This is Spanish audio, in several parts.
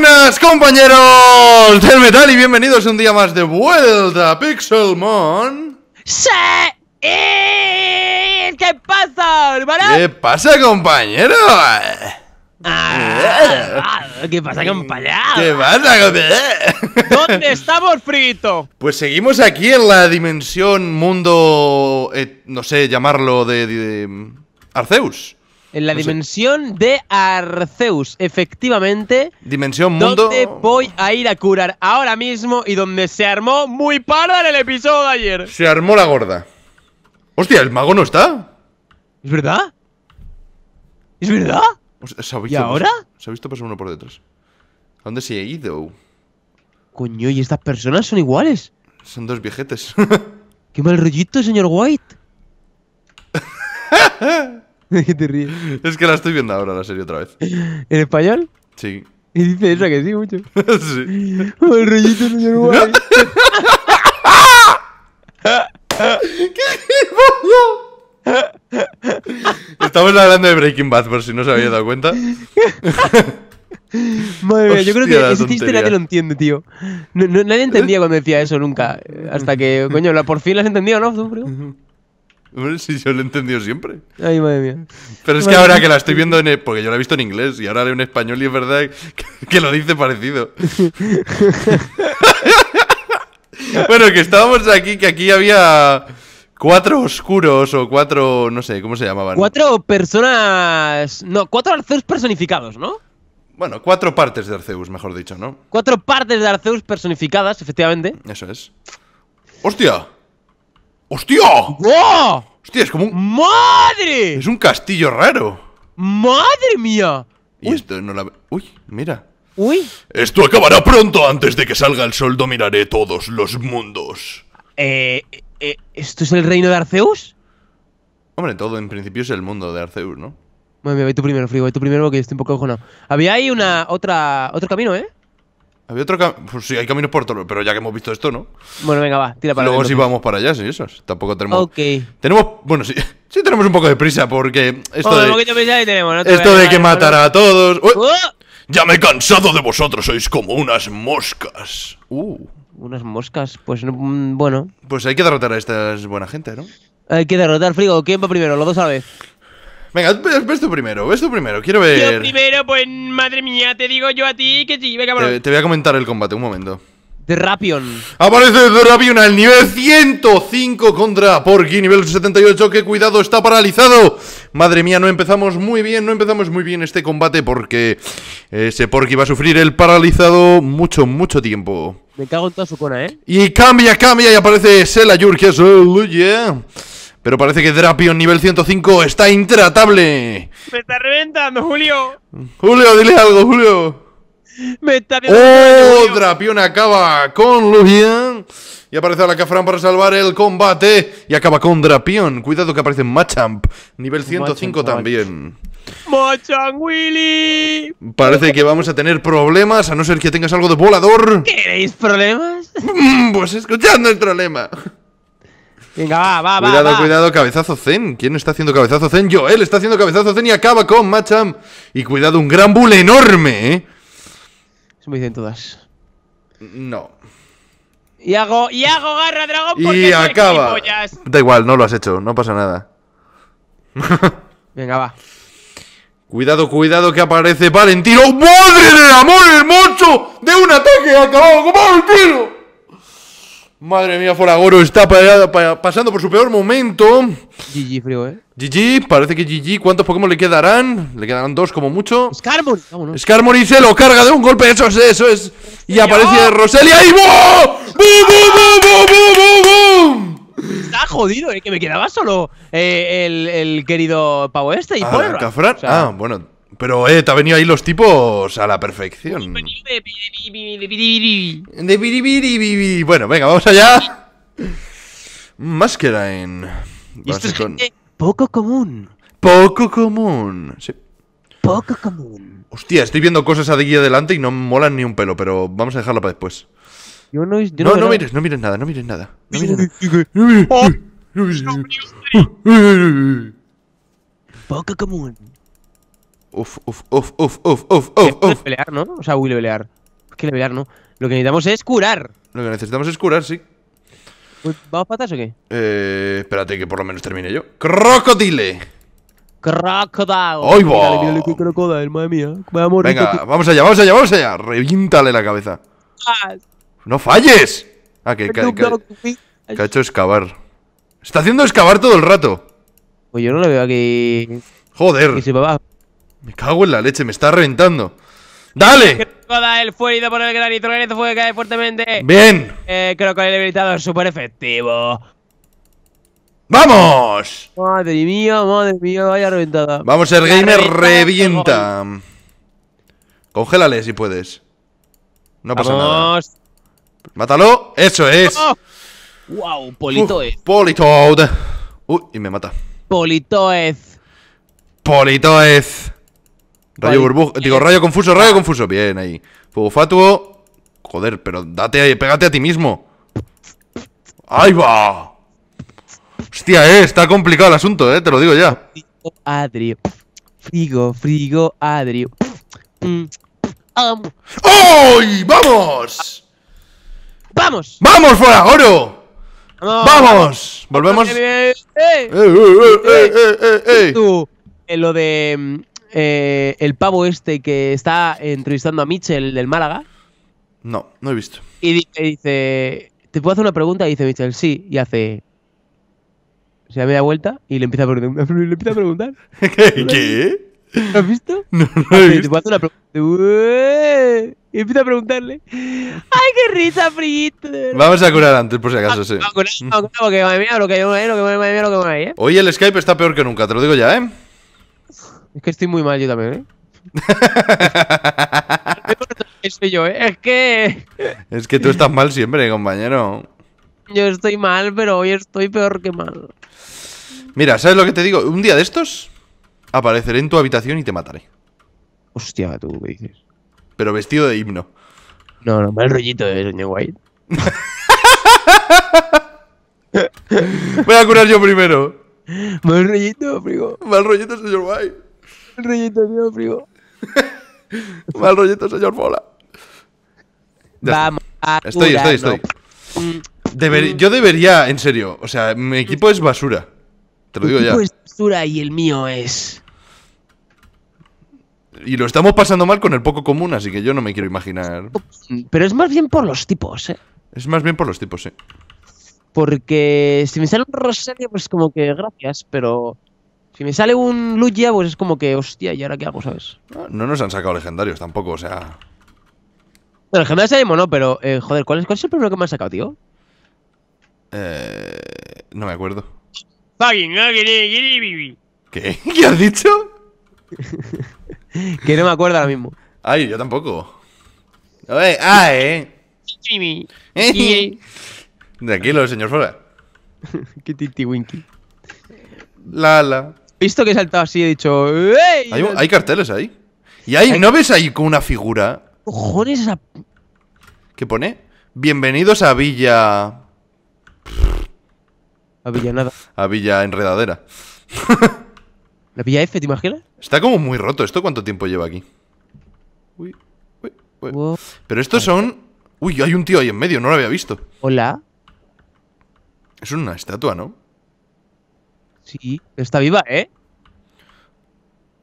buenas compañeros del metal y bienvenidos un día más de vuelta a Pixelmon. ¿Qué pasa, hermano? ¿Qué pasa, compañero? Ah, ¿Qué pasa, compañero? ¿Qué pasa, compañero? ¿Dónde estamos, frito? Pues seguimos aquí en la dimensión mundo, eh, no sé, llamarlo de mm, Arceus. En la dimensión de Arceus, efectivamente. Dimensión mundo. Donde voy a ir a curar ahora mismo y donde se armó muy parda en el episodio de ayer. Se armó la gorda. Hostia, el mago no está. ¿Es verdad? ¿Es verdad? visto, ¿Y ahora? Se ha visto pasar uno por detrás. ¿A dónde se ha ido? Coño, ¿y estas personas son iguales? Son dos viejetes. Qué mal rollito, señor White. Es que la estoy viendo ahora la serie otra vez. ¿En español? Sí. Y dice esa que sí, mucho. sí. Oh, el rollito señor guay. ¡Qué Estamos hablando de Breaking Bad, por si no se había dado cuenta. Madre mía, yo creo que ese chiste nadie lo entiende, tío. nadie entendía cuando decía eso nunca. Hasta que, coño, por fin las entendido, ¿no? Hombre, si yo lo he entendido siempre. Ay, madre mía. Pero es que ahora que la estoy viendo en. E-, porque yo la he visto en inglés y ahora leo en español y es verdad que, lo dice parecido. bueno, que estábamos aquí, que aquí había cuatro oscuros o cuatro, no sé, ¿cómo se llamaban? Cuatro personas... No, cuatro Arceus personificados, ¿no? Bueno, cuatro partes de Arceus, mejor dicho, ¿no? Cuatro partes de Arceus personificadas, efectivamente. Eso es. ¡Hostia! ¡Hostia! ¡Guau! ¡Hostia, es como un... ¡Madre! Es un castillo raro. ¡Madre mía! Y esto no la... ¡Uy, mira! ¡Uy! Esto acabará pronto. Antes de que salga el sol dominaré todos los mundos. Eh, eh ¿Esto es el reino de Arceus? Hombre, todo en principio es el mundo de Arceus, ¿no? Bueno, voy tú primero, Frigo, voy tú primero porque estoy un poco cojonado Había ahí una, otra, otro camino, ¿eh? Había otro camino. Pues sí, hay caminos por todo, pero ya que hemos visto esto, ¿no? Bueno, venga, va, tira para Luego sí vamos para allá, sí, eso. Tampoco tenemos. Ok. Tenemos. Bueno, sí. Sí, tenemos un poco de prisa, porque. Esto de, que matar Esto de que matará a todos. ¡Oh! Ya me he cansado de vosotros, sois como unas moscas. Uh. Unas moscas, pues no, mm, bueno. Pues hay que derrotar a esta buena gente, ¿no? Hay que derrotar, Frigo. ¿Quién va primero? Los dos a la vez. Venga, ves tú primero, ves tú primero, quiero ver. Yo primero, pues madre mía, te digo yo a ti que sí, te, voy a comentar el combate, un momento. Drapion. Aparece Drapion al nivel 105 contra Porky, nivel 78, que cuidado, está paralizado. Madre mía, no empezamos muy bien, no empezamos muy bien este combate porque ese Porky va a sufrir el paralizado mucho, mucho tiempo. Me cago en toda su cona, ¿eh? Y cambia, cambia y aparece Selayur, que es... Oh, yeah. Pero parece que Drapion nivel 105 está intratable. Me está reventando, Julio. Julio, dile algo, Julio. Me está reventando. Oh, Drapion acaba con Lugian. Y aparece la Cafran para salvar el combate. Y acaba con Drapion. Cuidado que aparece Machamp. Nivel 105 también. Machamp Willy. Parece que vamos a tener problemas, a no ser que tengas algo de volador. ¿Queréis problemas? Mm, pues escuchando el problema. Venga, va, va, cuidado, va. Cuidado, cuidado, cabezazo Zen. ¿Quién está haciendo cabezazo Zen? Yo, él está haciendo cabezazo Zen y acaba con Macham. Y cuidado, un gran bull enorme, ¿eh? Se me dicen todas. No. Y hago, y hago garra dragón y acaba. Da igual, no lo has hecho, no pasa nada. Venga, va. Cuidado, cuidado que aparece Valentino. ¡Madre del amor el mucho De un ataque acabado con Valentino. Madre mía, Foragoro está pasando por su peor momento. GG, frío, eh. GG, parece que GG. ¿Cuántos Pokémon le quedarán? Le quedarán dos como mucho. Skarmory, vámonos. Skarmory se lo carga de un golpe, eso es, eso es. Y aparece Roselia y ¡Bum, bum, bum, bum, bum, bum! Está jodido, eh, que me quedaba solo eh, el, el, querido pavo este y ah, por... Cafran. ah, bueno, pero, eh, te han venido ahí los tipos a la perfección. De Bueno, venga, vamos allá. Máscara en. Esto es gente? poco común. Poco común, sí. Poco común. Hostia, estoy viendo cosas aquí adelante y no molan ni un pelo, pero vamos a dejarlo para después. Yo no, no, no mires, nada, no mires nada. No mires nada. Poco común. Uf, uf, uf, uf, uf, uf, uf. Pelear, ¿no? O sea, Will pelear. Es que pelear, ¿no? Lo que necesitamos es curar. Lo que necesitamos es curar, sí. ¿Vamos patas o qué? Eh, espérate que por lo menos termine yo. ¡Crocodile! ¡Crocodile! ¡Ay, va! crocodile, madre mía. Venga, vamos allá, vamos allá, vamos allá. Reviéntale la cabeza. ¡No falles! Ah, que, ha hecho excavar. Está haciendo excavar todo el rato. Pues yo no lo veo aquí. Joder. Que se va me cago en la leche, me está reventando. ¡Dale! El por el granito, el granito que cae fuertemente. ¡Bien! Eh, creo que el debilitado. es súper efectivo. ¡Vamos! Madre mía, madre mía, vaya reventada. Vamos, el gamer revienta. Congélale si puedes. No pasa nada. ¡Mátalo! ¡Eso es! ¡Wow! Politoez. Uh, Uy, y me mata. Politoez. Politoez. Rayo burbuja. Digo, rayo confuso, rayo ah. confuso. Bien ahí. Fuego fatuo. Joder, pero date, ahí. pégate a ti mismo. ¡Ahí va! Hostia, eh, está complicado el asunto, eh, te lo digo ya. Frigo, Adri. Frigo, frigo, adrio. Mm. ¡Vamos! ¡Vamos! ¡Vamos fuera, oro! ¡Vamos! Volvemos. Eh eh eh, ¡Eh! ¡Eh, eh, eh, eh, eh, eh lo de mm, eh, el pavo este que está entrevistando a Mitchell del Málaga? No, no he visto. Y dice, ¿te puedo hacer una pregunta? Y dice Mitchell, sí. Y hace, se da media vuelta y le empieza a preguntar. Le empieza a preguntar. ¿Qué? ¿Lo has visto? No, no lo he visto. una pregunta. Y empieza a preguntarle. ¡Ay, qué risa, Fritz! Vamos a curar antes, por si acaso, sí. Vamos a curar, porque madre mía, lo que hay, lo que lo que ¿eh? Hoy el Skype está peor que nunca, te lo digo ya, ¿eh? Es que estoy muy mal yo también, ¿eh? soy yo, ¿eh? Es que. Es que tú estás mal siempre, compañero. Yo estoy mal, pero hoy estoy peor que mal. Mira, ¿sabes lo que te digo? Un día de estos apareceré en tu habitación y te mataré. Hostia, tú ¿qué dices. Pero vestido de himno. No, no, mal rollito de ¿eh, Snow White. Voy a curar yo primero. Mal rollito, amigo. Mal rollito, señor White. Mal rollito, tío, frío. Mal rollito, señor Bola. Vamos. estoy, estoy, estoy. Mm. yo debería, en serio. O sea, mi equipo es basura. Te lo digo ya. Mi equipo es basura y el mío es. Y lo estamos pasando mal con el poco común, así que yo no me quiero imaginar. Pero es más bien por los tipos, ¿eh? Es más bien por los tipos, sí. Porque si me sale un Rosario, pues como que gracias, pero si me sale un Lugia, pues es como que, hostia, ¿y ahora qué hago, sabes? No, nos han sacado legendarios tampoco, o sea. Bueno, legendarios sabemos, no, pero, eh, joder, ¿cuál es, el primero que me han sacado, tío? Eh, no me acuerdo. ¿Qué? ¿Qué has dicho? que no me acuerdo ahora mismo. Ay, yo tampoco. ver, ah, eh. Tranquilo, señor Flora. Qué titiwinky. winky. Lala visto que he saltado así he dicho. ¡Ey! ¿Hay, carteles ahí. Y ¿no ves ahí con una figura? Cojones esa. ¿Qué pone? Bienvenidos a Villa. A Villa nada. A Villa Enredadera. ¿La Villa F, te imaginas? Está como muy roto. ¿Esto cuánto tiempo lleva aquí? Uy, uy, uy. Pero estos son. Uy, hay un tío ahí en medio, no lo había visto. Hola. Es una estatua, ¿no? Sí, está viva, ¿eh?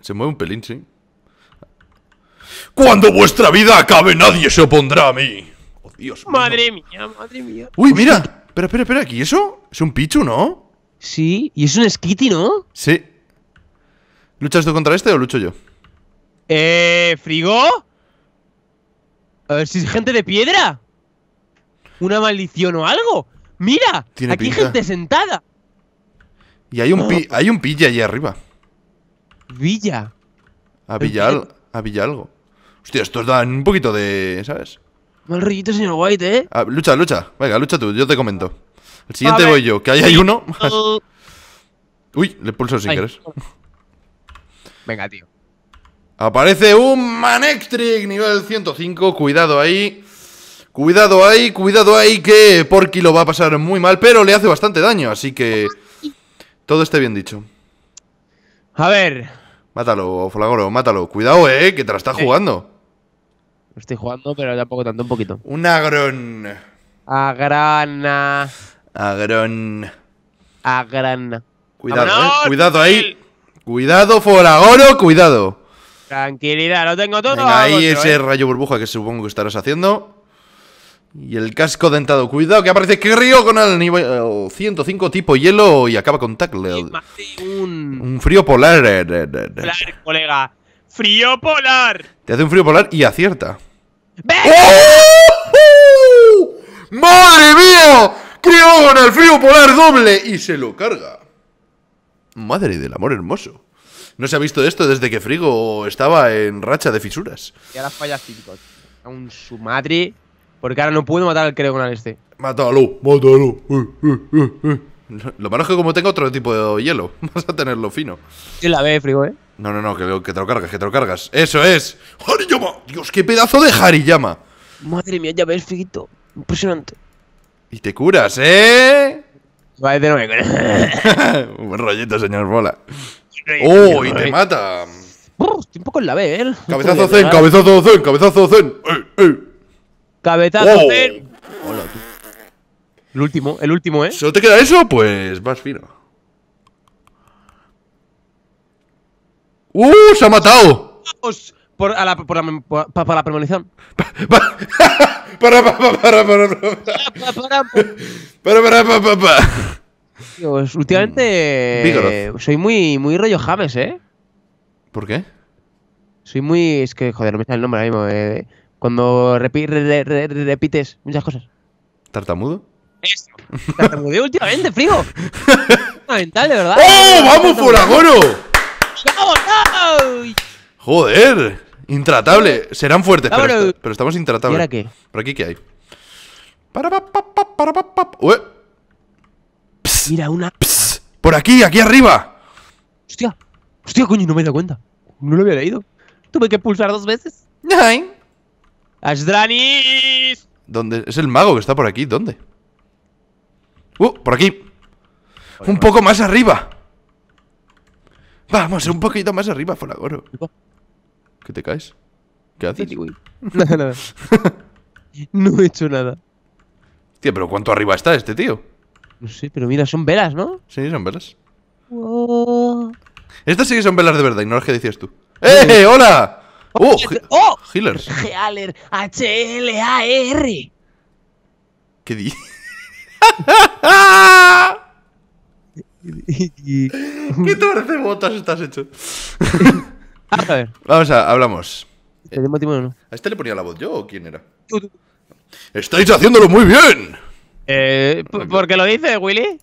Se mueve un pelín, sí. Cuando vuestra vida acabe, nadie se opondrá a mí. Oh, Dios Madre mía, madre mía. Uy, mira. Espera, espera, espera. ¿Aquí eso? Es un Pichu, ¿no? Sí, y es un Skitty, ¿no? Sí. ¿Luchas tú contra este o lucho yo? Eh. ¿Frigo? A ver si es gente de piedra. Una maldición o algo. ¡Mira! Aquí gente sentada. Y hay un, pi, pues. hay un allí arriba. ¿Villa? A Villal, a Villalgo. Hostia, estos dan un poquito de. ¿Sabes? Mal rillito, señor White, eh. Ah, lucha, lucha. Venga, lucha tú, yo te comento. El siguiente voy yo, que ahí hay uno. Uy, le pulso si Ay. Venga, tío. Aparece un Manectric, nivel 105. Cuidado ahí. Cuidado ahí, cuidado ahí, que Porky lo va a pasar muy mal, pero le hace bastante daño, así que. Todo esté bien dicho. A ver. Mátalo, Foragoro, mátalo. Cuidado, eh, que te la estás jugando. estoy jugando, pero tampoco tanto, un poquito. Un agrón. Agrana. Agrón. Agrana. Cuidado, eh. Cuidado ahí. Cuidado, Foragoro, cuidado. Tranquilidad, lo tengo todo. ahí ese eh. rayo burbuja que supongo que estarás haciendo. Y el casco dentado. Cuidado que aparece Río con el nivel 105 tipo hielo y acaba con tackle. Un... frío polar. Eh, eh, eh, polar, colega. Frío polar. Te hace un frío polar y acierta. ¡Oh! ¡Madre mía! Creo con el frío polar doble y se lo carga. Madre del amor hermoso. No se ha visto esto desde que Frigo estaba en racha de fisuras. Y ahora falla 5. Aún su madre porque ahora no puedo matar al creo este. Mátalo, mátalo. lo malo es que como tengo otro tipo de hielo, vas a tenerlo fino. Y la ve frigo, ¿eh? No, no, no, que, te lo cargas, que te lo cargas. ¡Eso es! ¡Hariyama! ¡Dios, qué pedazo de Hariyama! Madre mía, ya ves, Friguito. Impresionante. Y te curas, ¿eh? Vale, no me Un buen rollito, señor Bola. ¡Oh, y te mata! Brr, estoy un poco en la B, ¿eh? Cabezazo zen, cabezazo zen, cabezazo zen. ¡Eh, eh. ¡Cabezazo, oh. El último, el último, ¿eh? ¿Solo te queda eso? Pues más fino. ¡Uh! ¡Se ha matado! por, la, por la, para, la premonición. para, para, para, para, para, para, para, para, pues, últimamente mm, soy muy, muy rollo James, ¿eh? ¿Por qué? Soy muy... Es que, joder, no me sale el nombre ahora mismo. Eh, cuando repites muchas cosas. ¿Tartamudo? Eso. Tartamudeo últimamente, frío. Mental de verdad. ¡Oh, vamos, Fulagoro! ¡Vamos, Joder, intratable. Serán fuertes, pero, pero, estamos intratables. ¿Y qué? ¿Por aquí qué hay? Para, pa, pa, para, pa, Mira, una. ¡Pss! Por aquí, aquí arriba. Hostia, hostia, coño, no me he dado cuenta. No lo había leído. Tuve que pulsar dos veces. Ay. ¡Asdranis! ¿Dónde? Es el mago que está por aquí. ¿Dónde? ¡Uh! Por aquí. Un poco más arriba. Vamos, un poquito más arriba, Folagoro. ¿Qué te caes? ¿Qué haces? no he hecho nada. Tío, pero ¿cuánto arriba está este tío? No sé, pero mira, son velas, ¿no? Sí, son velas. Wow. Estas sí que son velas de verdad y no las que decías tú. ¡Eh! ¡Hola! ¡Oh! ¡Oh! Healers. Oh. Oh. Healer. H-L-A-R. ¿Qué di? ¿Qué torce botas estás hecho? a ver. Vamos a, hablamos. ¿A este le ponía la voz yo o quién era? ¡Estáis haciéndolo muy bien! Eh, ¿Por qué lo dice, Willy?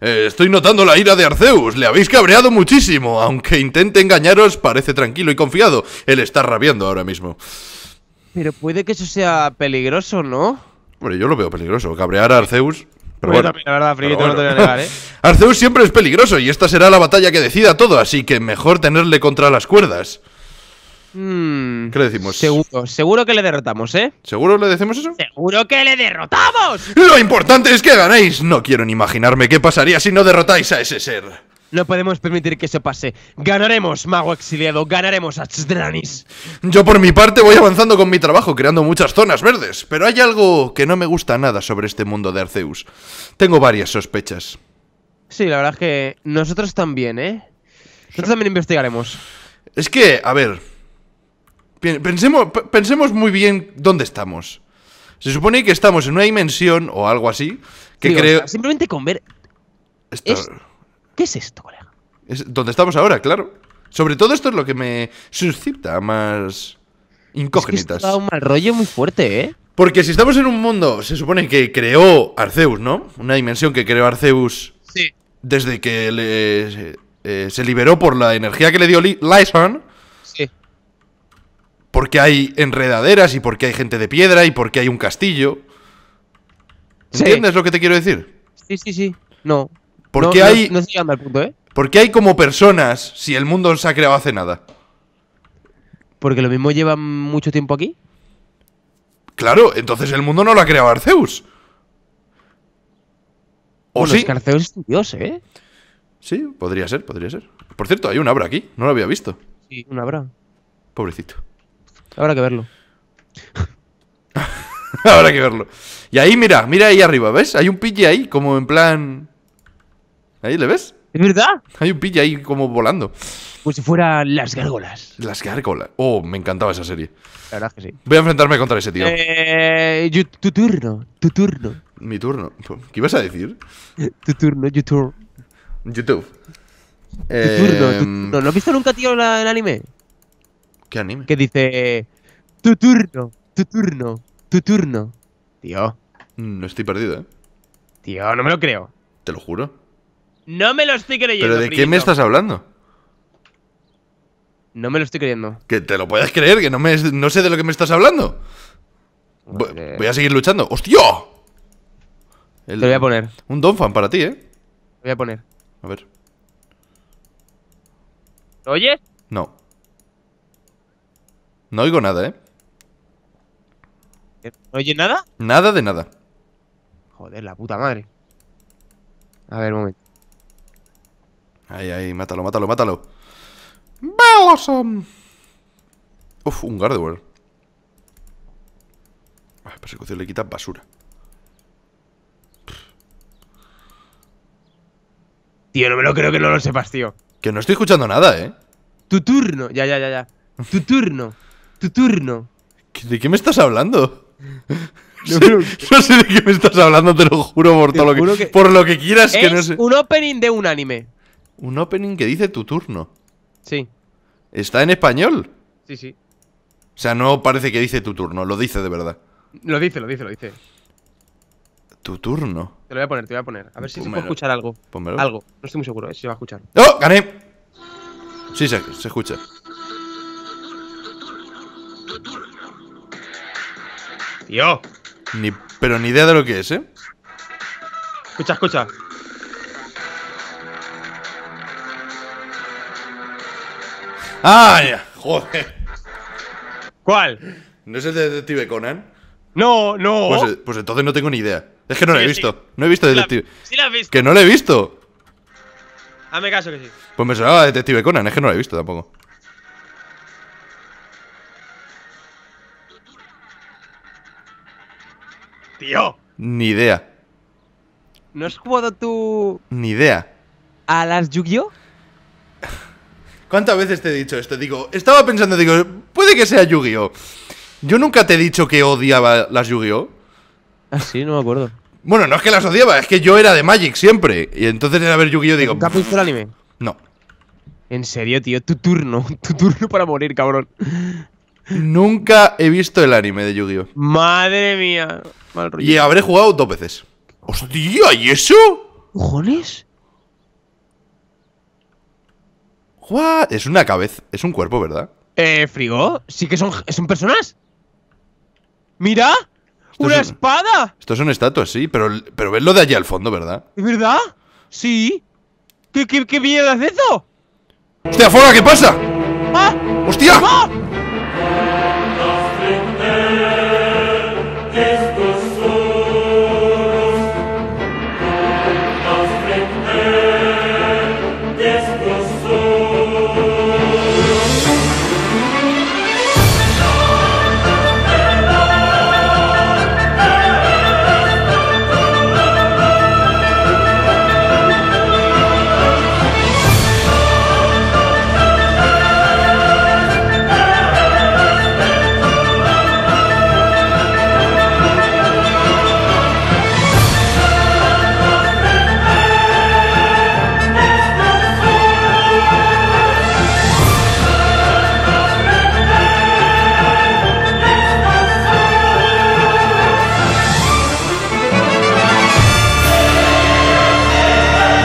Eh, estoy notando la ira de Arceus, le habéis cabreado muchísimo. Aunque intente engañaros, parece tranquilo y confiado. Él está rabiando ahora mismo. Pero puede que eso sea peligroso, ¿no? Hombre, yo lo veo peligroso. Cabrear a Arceus. Pero Arceus siempre es peligroso y esta será la batalla que decida todo, así que mejor tenerle contra las cuerdas. Mm. ¿Qué le decimos? Seguro, seguro que le derrotamos, ¿eh? ¿Seguro le decimos eso? ¡Seguro que le derrotamos! Lo importante es que ganéis. No quiero ni imaginarme qué pasaría si no derrotáis a ese ser. No podemos permitir que eso pase. Ganaremos, mago exiliado. Ganaremos a Xdranis. Yo por mi parte voy avanzando con mi trabajo, creando muchas zonas verdes. Pero hay algo que no me gusta nada sobre este mundo de Arceus. Tengo varias sospechas. Sí, la verdad es que nosotros también, ¿eh? Nosotros también investigaremos. Es que, a ver, Pensemos, pensemos muy bien dónde estamos. Se supone que estamos en una dimensión o algo así. Que creo. simplemente con ver. Esto... ¿Qué es esto, colega? Es donde estamos ahora, claro. Sobre todo esto es lo que me suscita más incógnitas. un mal rollo muy fuerte, ¿eh? Porque si estamos en un mundo, se supone que creó Arceus, ¿no? Una dimensión que creó Arceus desde que eh, se liberó por la energía que le dio Lysan porque hay enredaderas y porque hay gente de piedra y porque hay un castillo. ¿Entiendes lo que te quiero decir? Sí, sí, sí. No. Porque hay. No, punto, ¿eh? Porque hay como personas si el mundo se ha creado hace nada. Porque lo mismo lleva mucho tiempo aquí. Claro, entonces el mundo no lo ha creado Arceus. ¿O sí? Arceus es dios, ¿eh? Sí, podría ser, podría ser. Por cierto, hay un Abra aquí, no lo había visto. Sí, un Abra. Pobrecito. Habrá que verlo. Habrá que verlo. Y ahí, mira, mira ahí arriba, ¿ves? Hay un pille ahí, como en plan... ¿Ahí le ves? ¿Es verdad? Hay un pille ahí como volando. Pues si fuera las gárgolas. Las gárgolas. Oh, me encantaba esa serie. La verdad que sí. Voy a enfrentarme contra ese tío. Eh, tu turno, tu turno. Mi turno. ¿Qué ibas a decir? tu turno, YouTube. YouTube. Tu turno, tu em, turno. ¿No has visto nunca, tío, el anime? ¿Qué anime? Que dice, tu turno, tu turno, tu turno. Tío. No mm, estoy perdido, ¿eh? Tío, no me lo creo. Te lo juro. No me lo estoy creyendo. ¿Pero de qué me estás hablando? No me lo estoy creyendo. Que te lo puedes creer, que no, me, no sé de lo que me estás hablando. Voy a seguir luchando. ¡Hostia! te lo voy a poner. Un donfan para ti, ¿eh? Te voy a poner. A ver. ¿Lo oyes? No. No oigo nada, ¿eh? ¿eh? ¿No oye nada? Nada de nada. Joder, la puta madre. A ver, un momento. Ahí, ahí, mátalo, mátalo, mátalo. Vamos. Uf, un Para ah, Persecución le quita basura. Tío, no me lo creo que no lo sepas, tío. Que no estoy escuchando nada, ¿eh? Tu turno. Ya, ya, ya, ya. Tu turno tu turno. ¿De qué me estás hablando? No, sé de qué me estás hablando, te lo juro por todo lo que... Por lo que quieras que no sé. Un opening de un anime. Un opening que dice tu turno. Sí. ¿Está en español? Sí, sí. O sea, no parece que dice tu turno, lo dice de verdad. Lo dice, lo dice, lo dice. Tu turno. Te lo voy a poner, te voy a poner. A ver si se puede escuchar algo. Algo. No estoy muy seguro, ¿eh? Si se va a escuchar. ¡Oh! ¡Gané! Sí, se escucha. Tío. Ni, pero ni idea de lo que es, ¿eh? Escucha, escucha. Ay, Joder. ¿Cuál? ¿No es el de Detective Conan? No, no. Pues, pues entonces no tengo ni idea. Es que no lo he visto. No he visto Detective. Sí, lo has visto. Que no lo he visto. Hazme caso que sí. Pues me sonaba Detective Conan, es que no lo he visto tampoco. tío? Ni idea. ¿No has jugado tú Ni idea. a las Yu-Gi-Oh? ¿Cuántas veces te he dicho esto? Digo, estaba pensando, digo, puede que sea Yu-Gi-Oh. Yo nunca te he dicho que odiaba las Yu-Gi-Oh. Ah, sí, no me acuerdo. Bueno, no es que las odiaba, es que yo era de Magic siempre. Y entonces era ver Yu-Gi-Oh, digo, ¿Te el anime? no. En serio, tío, tu turno, tu turno para morir, cabrón. Nunca he visto el anime de Yu-Gi-Oh! Madre mía. Y habré jugado dos veces. ¡Hostia! ¿Y eso? ¿Cojones? ¿What? Es una cabeza. Es un cuerpo, ¿verdad? Eh, Frigo. Sí que son, son personas. ¡Mira! ¡Una espada! Esto son estatuas, sí, pero, pero ves lo de allí al fondo, ¿verdad? ¿Es verdad? Sí. ¿Qué, qué, qué mierda es eso? ¡Hostia, fuera! ¿Qué pasa? Ah, ¡Hostia! ¡Ah!